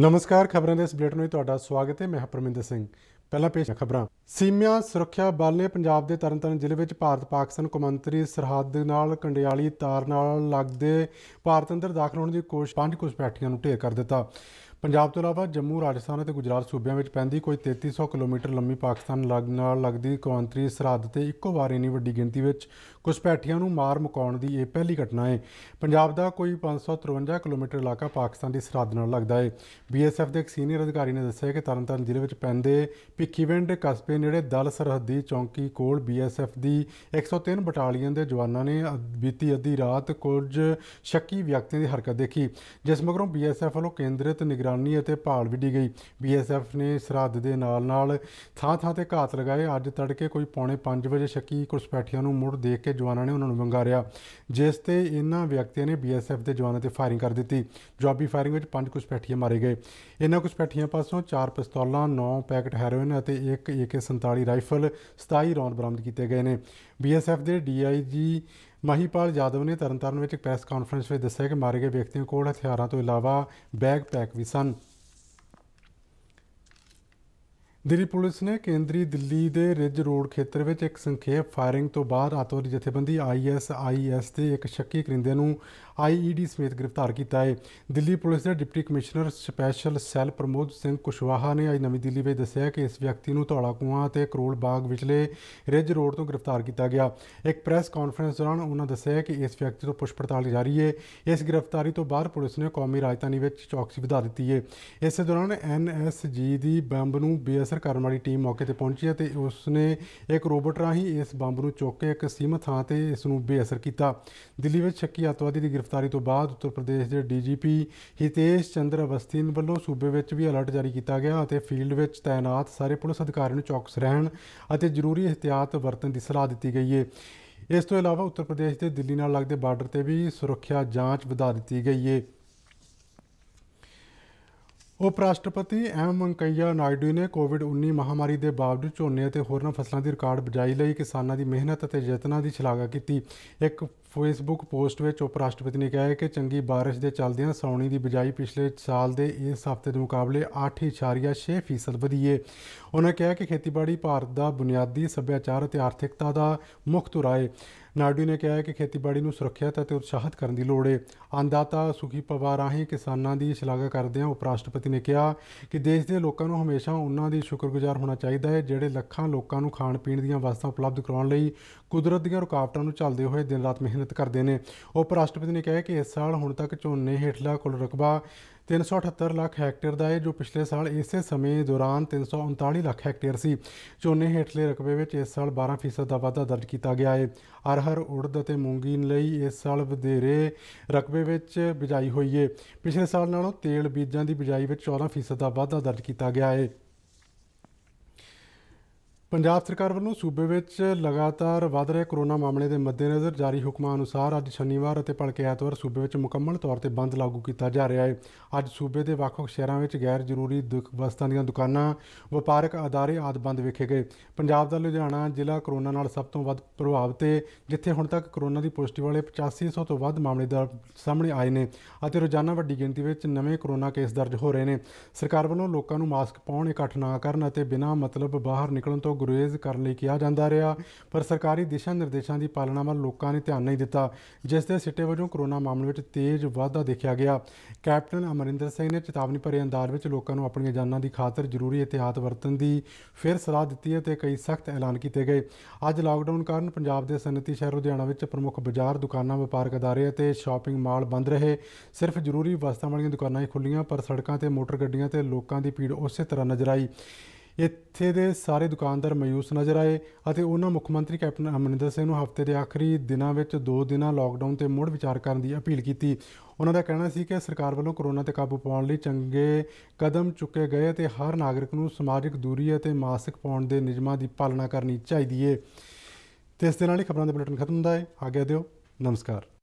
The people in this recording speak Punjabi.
ਨਮਸਕਾਰ ਖਬਰਾਂ ਦੇ ਇਸ ਬਲੇਟ ਵਿੱਚ ਤੁਹਾਡਾ ਸਵਾਗਤ ਹੈ ਮੈਂ ਹਰਮਿੰਦਰ ਸਿੰਘ ਪਹਿਲਾਂ ਪੇਸ਼ ਖਬਰਾਂ ਸੀਮਿਆ ਸੁਰੱਖਿਆ ਬਲ ਨੇ ਪੰਜਾਬ ਦੇ ਤਰਨਤਾਰਨ ਜ਼ਿਲ੍ਹੇ ਵਿੱਚ ਭਾਰਤ-ਪਾਕਿਸਤਾਨ ਕੁਮੰਤਰੀ ਸਰਹੱਦ ਨਾਲ ਕੰਡਿਆਲੀ ਤਾਰ ਨਾਲ ਲੱਗਦੇ ਭਾਰਤ ਅੰਦਰ ਦਾਖਲ ਹੋਣ ਦੀ ਕੋਸ਼ਿਸ਼ ਪੰਜ ਕੁਝ ਪੈਟੀਆਂ ਨੂੰ ਢੇਰ ਕਰ ਦਿੱਤਾ ਪੰਜਾਬ ਤੋਂ ਇਲਾਵਾ ਜੰਮੂ ਰਾਜਸਥਾਨ ਅਤੇ ਗੁਜਰਾਤ ਸੂਬਿਆਂ ਵਿੱਚ ਪੈਂਦੀ ਕੋਈ 3300 ਕਿਲੋਮੀਟਰ ਲੰਮੀ ਪਾਕਿਸਤਾਨ ਨਾਲ ਲੱਗਦੀ ਕੌਂਤਰੀ ਸਰਹੱਦ ਤੇ ਇੱਕੋ ਵਾਰ ਇਨੀ ਵੱਡੀ ਗਿਣਤੀ ਵਿੱਚ ਕੁਝ ਪੈਠੀਆਂ ਨੂੰ ਮਾਰ ਮਕਾਉਣ ਦੀ ਇਹ ਪਹਿਲੀ ਘਟਨਾ ਹੈ ਪੰਜਾਬ ਦਾ ਕੋਈ 553 ਕਿਲੋਮੀਟਰ ਇਲਾਕਾ ਪਾਕਿਸਤਾਨ ਦੀ ਸਰਹੱਦ ਨਾਲ ਲੱਗਦਾ ਹੈ ਬੀਐਸਐਫ ਦੇ ਇੱਕ ਸੀਨੀਅਰ ਅਧਿਕਾਰੀ ਨੇ ਦੱਸਿਆ ਕਿ ਤਰਨਤਾਰਨ ਜ਼ਿਲ੍ਹੇ ਵਿੱਚ ਪੈਂਦੇ ਭਿੱਖੀਵਿੰਡ ਕਸਬੇ ਨੇੜੇ ਦਲ ਸਰਹੱਦੀ ਚੌਂਕੀ ਕੋਲ ਬੀਐਸਐਫ ਦੀ 103 ਬਟਾਲੀਅਨ ਦੇ ਜਵਾਨਾਂ ਨੇ ਬੀਤੀ ਅੱਧੀ ਰਾਤ ਕੁਝ ਸ਼ੱਕੀ ਵਿਅਕਤੀਆਂ ਦੀ ਹਰਕਤ ਦੇਖੀ ਜਿਸ ਮਗਰੋਂ ਬੀਐਸਐਫ ਵੱਲੋਂ ਕੇਂਦਰਿਤ ਨਿਗਰਾਨੀ ਨਿਗਰਾਨੀ ਅਤੇ ਭਾਲ ਵੀ ਡੀ ਗਈ ਬੀਐਸਐਫ ਨੇ ਸਰਹੱਦ ਦੇ ਨਾਲ-ਨਾਲ ਥਾਂ-ਥਾਂ ਤੇ ਘਾਤ ਲਗਾਏ ਅੱਜ ਤੜਕੇ ਕੋਈ ਪੌਣੇ 5 ਵਜੇ ਸ਼ੱਕੀ ਘੁਸਪੈਠੀਆਂ ਨੂੰ ਮੁੜ ਦੇਖ ਕੇ ਜਵਾਨਾਂ ਨੇ ਉਹਨਾਂ ਨੂੰ ਵੰਗਾਰਿਆ ਜਿਸ ਤੇ ਇਹਨਾਂ ਵਿਅਕਤੀਆਂ ਨੇ ਬੀਐਸਐਫ ਦੇ ਜਵਾਨਾਂ ਤੇ ਫਾਇਰਿੰਗ ਕਰ ਦਿੱਤੀ ਜੌਬੀ ਫਾਇਰਿੰਗ ਵਿੱਚ ਪੰਜ ਘੁਸਪੈਠੀਆਂ ਮਾਰੇ ਗਏ ਇਹਨਾਂ ਘੁਸਪੈਠੀਆਂ ਪਾਸੋਂ ਚਾਰ ਪਿਸਤੌਲਾਂ 9 ਪੈਕਟ ਹੈਰੋਇਨ ਅਤੇ ਇੱਕ AK-47 ਰਾਈਫਲ 27 ਰੌਂਦ ਬਰਾਮਦ ਕੀਤੇ ਗਏ ਨੇ ਬੀਐਸਐਫ ਦੇ ਡੀਆਈਜੀ ਮਹੀਪਾਲ ਜਾਦਵ ਨੇ ਤਰਨਤਾਰਨ ਵਿੱਚ ਇੱਕ ਪ੍ਰੈਸ ਕਾਨਫਰੰਸ ਵਿੱਚ ਦੱਸਿਆ ਕਿ ਮਾਰੇ ਗਏ ਵਿਅਕਤੀਆਂ ਕੋਲ ਹਥਿਆਰਾਂ ਤੋਂ ਇਲਾਵਾ ਬੈਗ ਪੈਕ ਵੀ ਸਨ ਦਿੱਲੀ ਪੁਲਿਸ ਨੇ ਕੇਂਦਰੀ ਦਿੱਲੀ ਦੇ ਰਿਜ ਰੋਡ ਖੇਤਰ ਵਿੱਚ ਇੱਕ ਸੰਖੇਪ ਫਾਇਰਿੰਗ ਤੋਂ ਬਾਅਦ ਆਤੋਰੀ ਜਥੇਬੰਦੀ ਆਈਐਸਆਈਐਸ ਦੇ ਇੱਕ ਸ਼ੱਕੀ ਕਰਿੰਦੇ ਨੂੰ ਆਈਈਡੀ ਸਮੇਤ ਗ੍ਰਿਫਤਾਰ ਕੀਤਾ ਹੈ ਦਿੱਲੀ ਪੁਲਿਸ ਦੇ deputy commissioner special cell Pramod Singh Kushwaha ਨੇ ਅੱਜ ਨਵੀਂ ਦਿੱਲੀ ਵਿੱਚ ਦੱਸਿਆ ਕਿ ਇਸ ਵਿਅਕਤੀ ਨੂੰ ਧੌਲਾ ਕੁਆਂ ਤੇ ਕਰੋਲ ਬਾਗ ਵਿਚਲੇ ਰਿਜ ਰੋਡ ਤੋਂ ਗ੍ਰਿਫਤਾਰ ਕੀਤਾ ਗਿਆ ਇੱਕ ਪ੍ਰੈਸ ਕਾਨਫਰੰਸ ਦੌਰਾਨ ਉਹਨਾਂ ਦੱਸਿਆ ਕਿ ਇਸ ਵਿਅਕਤੀ ਤੋਂ ਪੁੱਛ ਪੜਤਾਲ ਜਾਰੀ ਹੈ ਇਸ ਗ੍ਰਿਫਤਾਰੀ ਤੋਂ ਬਾਅਦ ਪੁਲਿਸ ਨੇ ਕੌਮੀ ਰਾਜਧਾਨੀ ਵਿੱਚ ਚੌਕਸੀ ਵਧਾ ਦਿੱਤੀ ਹੈ ਇਸੇ ਦੌਰਾਨ ਐਨਐਸਜੀ ਦੀ ਬੰਬ ਨੂੰ ਬੇਅਸਰ ਕਰਨ ਵਾਲੀ ਟੀਮ ਮੌਕੇ ਤੇ ਪਹੁੰਚੀ ਅਤੇ ਉਸ ਨੇ ਇੱਕ ਰੋਬੋਟ ਰਾਹੀਂ ਇਸ ਬੰਬ ਨੂੰ ਚੁੱਕ ਕੇ ਇੱਕ ਸੀਮਤ ਥਾਂ ਤੇ ਇਸ ਨੂੰ ਬੇਅਸਰ ਕੀਤਾ ਦਿੱਲੀ ਵਿੱਚ ਸ਼ੱਕੀ ਅਤਵਾਦੀ ਦੀ ਗ੍ਰਿਫਤਾਰੀ ਤੋਂ ਬਾਅਦ ਉੱਤਰ ਪ੍ਰਦੇਸ਼ ਦੇ ਡੀਜੀਪੀ ਹਿਤੇਸ਼ ਚੰਦਰ ਅਵਸਥੀ ਵੱਲੋਂ ਸੂਬੇ ਵਿੱਚ ਵੀ ਅਲਰਟ ਜਾਰੀ ਕੀਤਾ ਗਿਆ ਅਤੇ ਫੀਲਡ ਵਿੱਚ ਤਾਇਨਾਤ ਸਾਰੇ ਪੁਲਿਸ ਅਧਿਕਾਰੀਆਂ ਨੂੰ ਚੌਕਸ ਰਹਿਣ ਅਤੇ ਜ਼ਰੂਰੀ ਇhtiyat ਵਰਤਣ ਦੀ ਸਲਾਹ ਦਿੱਤੀ ਗਈ ਹੈ ਇਸ ਤੋਂ ਇਲਾਵਾ ਉੱਤਰ ਪ੍ਰਦੇਸ਼ ਦੇ ਦਿੱਲੀ ਨਾਲ ਲੱਗਦੇ ਬਾਰਡਰ ਤੇ ਵੀ ਸੁਰੱਖਿਆ ਜਾਂਚ ਵਧਾ ਦਿੱਤੀ ਗਈ ਹੈ ਉਪ ਰਾਸ਼ਟਰਪਤੀ ਐਮ ਵੈਂਕਈਆ ਨਾਇਡੂ ਨੇ ਕੋਵਿਡ-19 ਮਹਾਮਾਰੀ ਦੇ ਬਾਵਜੂਦ ਝੋਨੇ ਅਤੇ ਹੋਰਨਾਂ ਫਸਲਾਂ ਦੀ ਰਿਕਾਰਡ ਬਜਾਈ ਲਈ ਕਿਸਾਨਾਂ ਦੀ ਮਿਹਨਤ ਅਤੇ ਯਤਨਾਂ ਦੀ ਸ਼ਲਾਘਾ ਕੀਤੀ ਇੱਕ ਫੇਸਬੁੱਕ ਪੋਸਟ ਵਿੱਚ ਉਪ ਰਾਸ਼ਟਰਪਤੀ ਨੇ ਕਿਹਾ ਹੈ ਕਿ ਚੰਗੀ بارش ਦੇ ਚੱਲਦਿਆਂ ਸੌਣੀ ਦੀ ਬਜਾਈ ਪਿਛਲੇ ਸਾਲ ਦੇ ਇਸ ਹਫ਼ਤੇ ਦੇ ਮੁਕਾਬਲੇ 8.6% ਵਧੀ ਹੈ ਉਹਨਾਂ ਕਿਹਾ ਕਿ ਖੇਤੀਬਾੜੀ ਭਾਰਤ ਦਾ ਬੁਨਿਆਦੀ ਸੱਭਿਆਚਾਰ ਅਤੇ ਆਰਥਿਕਤਾ ਦਾ ਮੁੱਖ ਧੁਰਾ ਹੈ ਨਾਡੂ ਨੇ ਕਿਹਾ ਕਿ ਖੇਤੀਬਾੜੀ ਨੂੰ ਸੁਰੱਖਿਅਤ ਅਤੇ ਉਤਸ਼ਾਹਿਤ ਕਰਨ ਦੀ ਲੋੜ ਹੈ ਅੰਦਾਤਾ ਸੁਖੀ ਪਵਾਰ ਰਾਹੀਂ ਕਿਸਾਨਾਂ ਦੀ ਸ਼ਲਾਘਾ ਕਰਦਿਆਂ ਉਪ ਰਾਸ਼ਟਰਪਤੀ ਨੇ ਕਿਹਾ ਕਿ ਦੇਸ਼ ਦੇ ਲੋਕਾਂ ਨੂੰ ਹਮੇਸ਼ਾ ਉਹਨਾਂ ਦੀ ਸ਼ੁਕਰਗੁਜ਼ਾਰ ਹੋਣਾ ਚਾਹੀਦਾ ਹੈ ਜਿਹੜੇ ਲੱਖਾਂ ਲੋਕਾਂ ਨੂੰ ਖਾਣ ਪੀਣ ਦੀਆਂ ਵਸਤਾਂ ਉਪਲਬਧ ਕਰਾਉਣ ਲਈ ਕੁਦਰਤ ਦੀਆਂ ਰੁਕਾਵਟਾਂ ਨੂੰ ਝੱਲਦੇ ਹੋਏ ਦਿਨ ਰਾਤ ਮਿਹਨਤ ਮਿਹਨਤ ਕਰਦੇ ਨੇ ਉਪ ਰਾਸ਼ਟਰਪਤੀ ਨੇ ਕਿਹਾ ਕਿ ਇਸ ਸਾਲ ਹੁਣ ਤੱਕ ਝੋਨੇ ਹੇਠਲਾ ਕੁੱਲ ਰਕਬਾ 378 ਲੱਖ ਹੈਕਟੇਅਰ ਦਾ ਹੈ ਜੋ ਪਿਛਲੇ ਸਾਲ ਇਸੇ ਸਮੇਂ ਦੌਰਾਨ 339 ਲੱਖ ਹੈਕਟੇਅਰ ਸੀ ਝੋਨੇ ਹੇਠਲੇ ਰਕਬੇ ਵਿੱਚ ਇਸ ਸਾਲ 12% ਦਾ ਵਾਧਾ ਦਰਜ ਕੀਤਾ ਗਿਆ ਹੈ ਅਰਹਰ ਉੜਦ ਅਤੇ ਮੂੰਗੀ ਲਈ ਇਸ ਸਾਲ ਵਧੇਰੇ ਰਕਬੇ ਵਿੱਚ ਬਿਜਾਈ ਹੋਈ ਹੈ ਪਿਛਲੇ ਸਾਲ ਨਾਲੋਂ ਤੇਲ ਬੀਜਾਂ ਦੀ ਬਿਜਾਈ ਵਿੱਚ 14% ਦਾ ਵਾਧਾ ਦਰਜ ਕੀਤਾ ਗਿਆ ਹੈ ਪੰਜਾਬ ਸਰਕਾਰ ਵੱਲੋਂ ਸੂਬੇ ਵਿੱਚ ਲਗਾਤਾਰ ਵਧ ਰਹੇ ਕੋਰੋਨਾ ਮਾਮਲੇ ਦੇ ਮੱਦੇਨਜ਼ਰ ਜਾਰੀ ਹੁਕਮਾਂ ਅਨੁਸਾਰ ਅੱਜ ਸ਼ਨੀਵਾਰ ਅਤੇ ਭਲਕੇ ਐਤਵਾਰ ਸੂਬੇ ਵਿੱਚ ਮੁਕੰਮਲ ਤੌਰ ਤੇ ਬੰਦ ਲਾਗੂ ਕੀਤਾ ਜਾ ਰਿਹਾ ਹੈ ਅੱਜ ਸੂਬੇ ਦੇ ਵੱਖ-ਵੱਖ ਸ਼ਹਿਰਾਂ ਵਿੱਚ ਗੈਰ ਜ਼ਰੂਰੀ ਵਸਤਾਂ ਦੀਆਂ ਦੁਕਾਨਾਂ ਵਪਾਰਕ ਅਦਾਰੇ ਆਦਿ ਬੰਦ ਵੇਖੇ ਗਏ ਪੰਜਾਬ ਦਾ ਲੁਧਿਆਣਾ ਜ਼ਿਲ੍ਹਾ ਕੋਰੋਨਾ ਨਾਲ ਸਭ ਤੋਂ ਵੱਧ ਪ੍ਰਭਾਵਿਤ ਹੈ ਜਿੱਥੇ ਹੁਣ ਤੱਕ ਕੋਰੋਨਾ ਦੀ ਪੁਸ਼ਟੀ ਵਾਲੇ 8500 ਤੋਂ ਵੱਧ ਮਾਮਲੇ ਦਾ ਸਾਹਮਣੇ ਆਏ ਨੇ ਅਤੇ ਰੋਜ਼ਾਨਾ ਵੱਡੀ ਗਿਣਤੀ ਵਿੱਚ ਨਵੇਂ ਕੋਰੋਨਾ ਕੇਸ ਦਰਜ ਹੋ ਰਹੇ ਨੇ ਸਰਕਾਰ ਵੱਲੋਂ ਲੋਕਾਂ ਨੂੰ ਮਾਸਕ ਪਾਉਣ ਇਕੱਠ ਨਾ ਕਰਨ ਅਤੇ ਬਿਨਾਂ ਮਤਲਬ ਬਾਹਰ ਨਿਕਲਣ ਤੋਂ ਗੁਰੇਜ਼ ਕਰਨ ਲਈ ਕਿਹਾ ਜਾਂਦਾ ਰਿਹਾ ਪਰ ਸਰਕਾਰੀ ਦਿਸ਼ਾ ਨਿਰਦੇਸ਼ਾਂ ਦੀ ਪਾਲਣਾ ਵੱਲ ਲੋਕਾਂ ਨੇ ਧਿਆਨ ਨਹੀਂ ਦਿੱਤਾ ਜਿਸ ਦੇ ਸਿੱਟੇ ਵਜੋਂ ਕੋਰੋਨਾ ਮਾਮਲੇ ਵਿੱਚ ਤੇਜ਼ ਵਾਧਾ ਦੇਖਿਆ ਗਿਆ ਕੈਪਟਨ ਅਮਰਿੰਦਰ ਸਿੰਘ ਨੇ ਚੇਤਾਵਨੀ ਭਰੇ ਅੰਦਾਜ਼ ਵਿੱਚ ਲੋਕਾਂ ਨੂੰ ਆਪਣੀਆਂ ਜਾਨਾਂ ਦੀ ਖਾਤਰ ਜ਼ਰੂਰੀ ਇhtiyਾਤ ਵਰਤਣ ਦੀ ਫਿਰ ਸਲਾਹ ਦਿੱਤੀ ਹੈ ਤੇ ਕਈ ਸਖਤ ਐਲਾਨ ਕੀਤੇ ਗਏ ਅੱਜ ਲਾਕਡਾਊਨ ਕਾਰਨ ਪੰਜਾਬ ਦੇ ਸਨਅਤੀ ਸ਼ਹਿਰ ਲੁਧਿਆਣਾ ਵਿੱਚ ਪ੍ਰਮੁੱਖ ਬਾਜ਼ਾਰ ਦੁਕਾਨਾਂ ਵਪਾਰਕ ادارے ਅਤੇ ਸ਼ਾਪਿੰਗ ਮਾਲ ਬੰਦ ਰਹੇ ਸਿਰਫ ਜ਼ਰੂਰੀ ਵਸਤਾਂ ਵਾਲੀਆਂ ਦੁਕਾਨਾਂ ਹੀ ਖੁੱਲੀਆਂ ਪਰ ਸੜਕਾਂ ਤੇ ਮੋਟਰ ਗੱਡੀਆਂ ਤੇ ਲੋਕਾਂ ਦੀ ਭੀੜ ਉਸੇ ਤਰ੍ਹਾਂ ਨਜ਼ਰ ਆਈ ਇੱਥੇ ਦੇ ਸਾਰੇ ਦੁਕਾਨਦਾਰ ਮਯੂਸ ਨਜ਼ਰ ਆਏ ਅਤੇ ਉਹਨਾਂ ਮੁੱਖ ਮੰਤਰੀ ਕੈਪਟਨ ਅਮਰਿੰਦਰ ਸਿੰਘ ਨੂੰ ਹਫ਼ਤੇ ਦੇ ਆਖਰੀ ਦਿਨਾਂ ਵਿੱਚ 2 ਦਿਨਾਂ ਲਾਕਡਾਊਨ ਤੇ ਮੁੜ ਵਿਚਾਰ ਕਰਨ ਦੀ ਅਪੀਲ ਕੀਤੀ ਉਹਨਾਂ ਦਾ ਕਹਿਣਾ ਸੀ ਕਿ ਸਰਕਾਰ ਵੱਲੋਂ ਕੋਰੋਨਾ ਤੇ ਕਾਬੂ ਪਾਉਣ ਲਈ ਚੰਗੇ ਕਦਮ ਚੁੱਕੇ ਗਏ ਅਤੇ ਹਰ ਨਾਗਰਿਕ ਨੂੰ ਸਮਾਜਿਕ ਦੂਰੀ ਅਤੇ ਮਾਸਕ ਪਾਉਣ ਦੇ ਨਿਯਮਾਂ ਦੀ ਪਾਲਣਾ ਕਰਨੀ ਚਾਹੀਦੀ ਹੈ ਤੇ ਇਸ ਦੇ ਨਾਲ ਹੀ ਖਬਰਾਂ ਦਾ ਬੁਲੇਟਿਨ ਖਤਮ ਹੁੰਦਾ ਹੈ ਆਗਿਆ ਦਿਓ ਨਮਸਕਾਰ